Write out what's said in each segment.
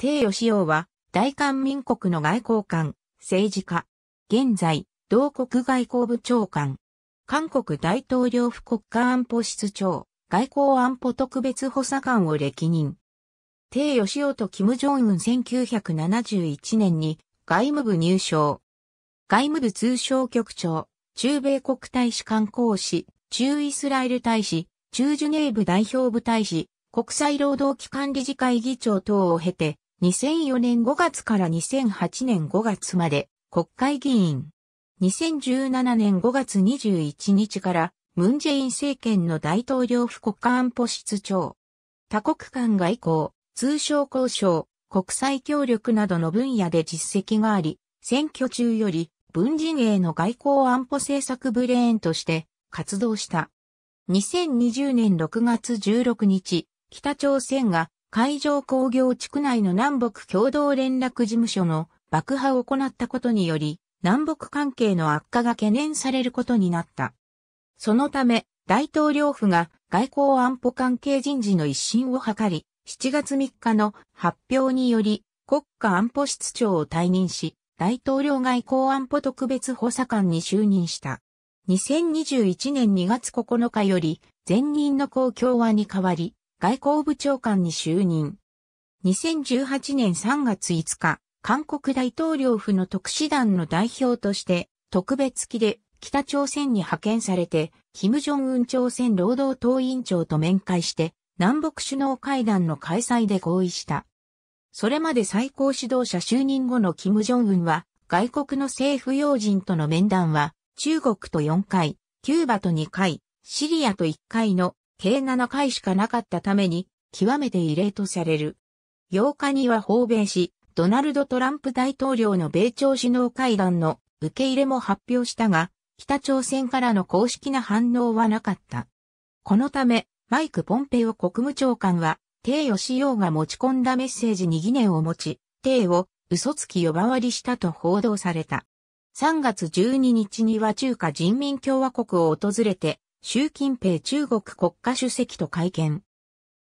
帝義雄は、大韓民国の外交官、政治家。現在、同国外交部長官。韓国大統領府国家安保室長、外交安保特別補佐官を歴任。帝義雄と金正恩1971年に外務部入省。外務部通商局長、中米国大使官公使、中イスラエル大使、中ジュネーブ代表部大使、国際労働機関理事会議長等を経て、2004年5月から2008年5月まで国会議員。2017年5月21日からムンジェイン政権の大統領府国家安保室長。多国間外交、通商交渉、国際協力などの分野で実績があり、選挙中より文人営の外交安保政策ブレーンとして活動した。2020年6月16日、北朝鮮が海上工業地区内の南北共同連絡事務所の爆破を行ったことにより、南北関係の悪化が懸念されることになった。そのため、大統領府が外交安保関係人事の一新を図り、7月3日の発表により、国家安保室長を退任し、大統領外交安保特別補佐官に就任した。2021年2月9日より、前任の公共案に代わり、外交部長官に就任。2018年3月5日、韓国大統領府の特使団の代表として、特別機で北朝鮮に派遣されて、キム・ジョンウン朝鮮労働党委員長と面会して、南北首脳会談の開催で合意した。それまで最高指導者就任後のキム・ジョンウンは、外国の政府要人との面談は、中国と4回、キューバと2回、シリアと1回の計7回しかなかったために、極めて異例とされる。8日には訪米し、ドナルド・トランプ大統領の米朝首脳会談の受け入れも発表したが、北朝鮮からの公式な反応はなかった。このため、マイク・ポンペオ国務長官は、帝シ洋が持ち込んだメッセージに疑念を持ち、帝を嘘つき呼ばわりしたと報道された。3月12日には中華人民共和国を訪れて、習近平中国国家主席と会見。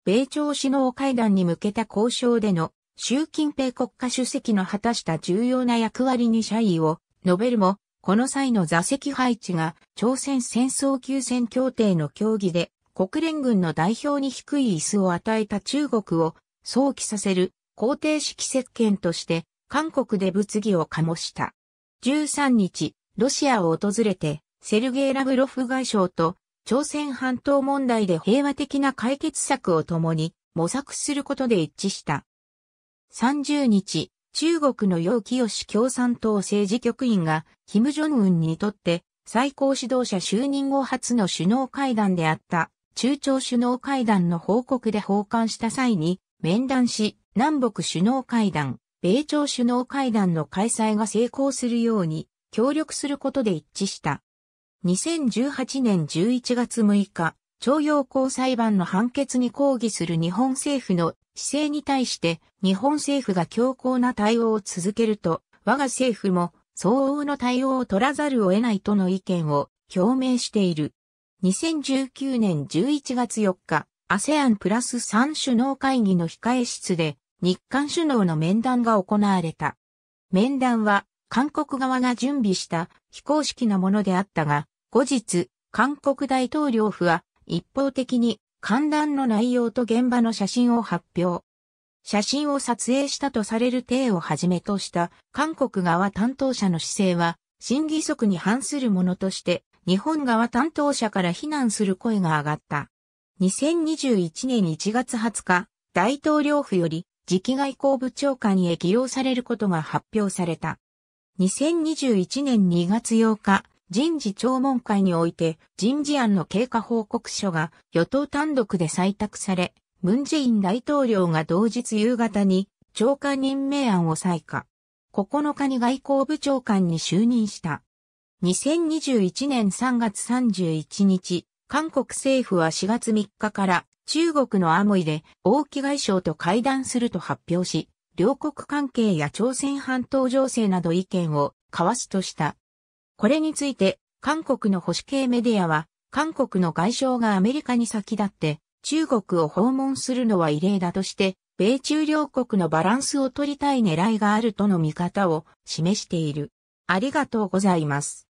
米朝首脳会談に向けた交渉での習近平国家主席の果たした重要な役割に謝意を述べるも、この際の座席配置が朝鮮戦争休戦協定の協議で国連軍の代表に低い椅子を与えた中国を想起させる肯定式接見として韓国で物議を醸した。13日、ロシアを訪れてセルゲイ・ラブロフ外相と朝鮮半島問題で平和的な解決策を共に模索することで一致した。30日、中国の楊清共産党政治局員が、金正恩にとって最高指導者就任後初の首脳会談であった中朝首脳会談の報告で訪韓した際に面談し、南北首脳会談、米朝首脳会談の開催が成功するように協力することで一致した。2018年11月6日、徴用工裁判の判決に抗議する日本政府の姿勢に対して日本政府が強硬な対応を続けると、我が政府も相応の対応を取らざるを得ないとの意見を表明している。2019年11月4日、ASEAN プラス3首脳会議の控え室で日韓首脳の面談が行われた。面談は韓国側が準備した非公式なものであったが、後日、韓国大統領府は一方的に観覧の内容と現場の写真を発表。写真を撮影したとされる体をはじめとした韓国側担当者の姿勢は、審議則に反するものとして、日本側担当者から非難する声が上がった。2021年1月20日、大統領府より次期外交部長官へ起用されることが発表された。2021年2月8日、人事聴聞会において人事案の経過報告書が与党単独で採択され、ムンジェイン大統領が同日夕方に長官任命案を採下、9日に外交部長官に就任した。2021年3月31日、韓国政府は4月3日から中国のアモイで王毅外相と会談すると発表し、両国関係や朝鮮半島情勢など意見を交わすとした。これについて、韓国の保守系メディアは、韓国の外相がアメリカに先立って、中国を訪問するのは異例だとして、米中両国のバランスを取りたい狙いがあるとの見方を示している。ありがとうございます。